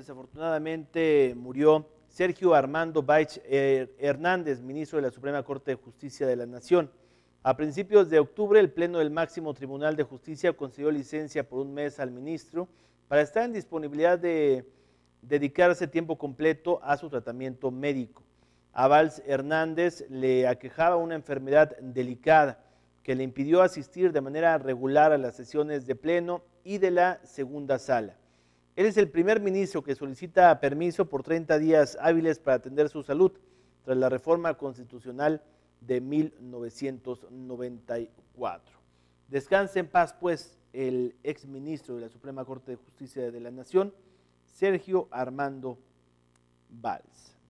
desafortunadamente murió Sergio Armando Baich eh, Hernández, ministro de la Suprema Corte de Justicia de la Nación. A principios de octubre, el Pleno del Máximo Tribunal de Justicia concedió licencia por un mes al ministro para estar en disponibilidad de dedicarse tiempo completo a su tratamiento médico. A Valls Hernández le aquejaba una enfermedad delicada que le impidió asistir de manera regular a las sesiones de pleno y de la segunda sala. Él es el primer ministro que solicita permiso por 30 días hábiles para atender su salud tras la reforma constitucional de 1994. Descanse en paz, pues, el exministro de la Suprema Corte de Justicia de la Nación, Sergio Armando Valls.